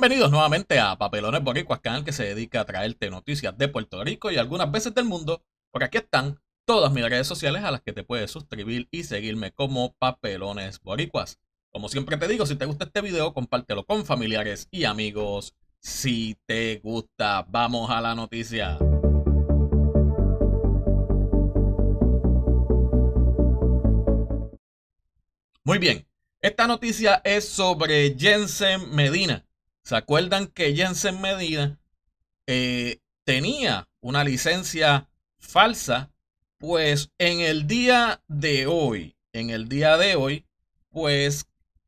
Bienvenidos nuevamente a Papelones Boricuas, canal que se dedica a traerte noticias de Puerto Rico y algunas veces del mundo. Por aquí están todas mis redes sociales a las que te puedes suscribir y seguirme como Papelones Boricuas. Como siempre te digo, si te gusta este video, compártelo con familiares y amigos. Si te gusta, vamos a la noticia. Muy bien, esta noticia es sobre Jensen Medina ¿Se acuerdan que Jensen Medina eh, tenía una licencia falsa? Pues en el día de hoy, en el día de hoy, pues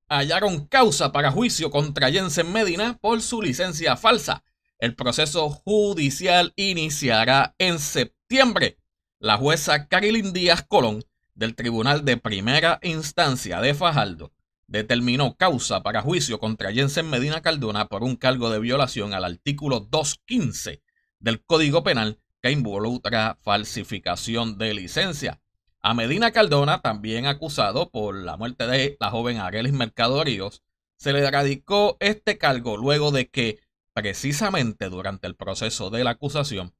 hallaron causa para juicio contra Jensen Medina por su licencia falsa. El proceso judicial iniciará en septiembre. La jueza Carilyn Díaz Colón del Tribunal de Primera Instancia de Fajardo determinó causa para juicio contra Jensen Medina Cardona por un cargo de violación al artículo 215 del Código Penal que involucra falsificación de licencia. A Medina Cardona, también acusado por la muerte de la joven Arelis Mercadoríos, se le radicó este cargo luego de que, precisamente durante el proceso de la acusación,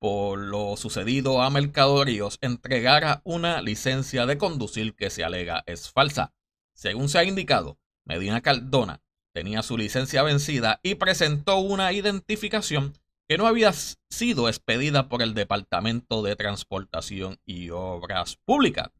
por lo sucedido a mercadoríos entregara una licencia de conducir que se alega es falsa. Según se ha indicado, Medina Cardona tenía su licencia vencida y presentó una identificación que no había sido expedida por el Departamento de Transportación y Obras Públicas.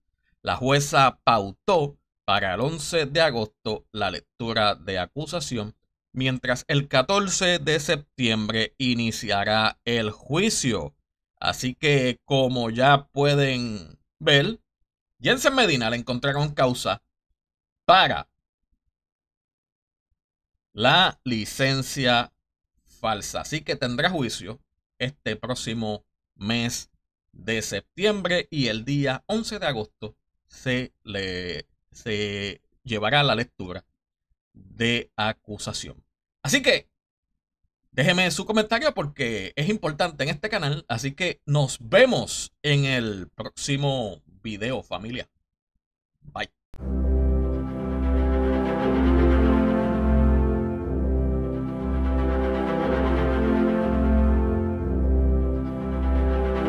La jueza pautó para el 11 de agosto la lectura de acusación, mientras el 14 de septiembre iniciará el juicio. Así que como ya pueden ver, Jensen Medina le encontraron causa para la licencia falsa. Así que tendrá juicio este próximo mes de septiembre y el día 11 de agosto se le se llevará la lectura de acusación. Así que déjeme su comentario porque es importante en este canal, así que nos vemos en el próximo video familia. Bye.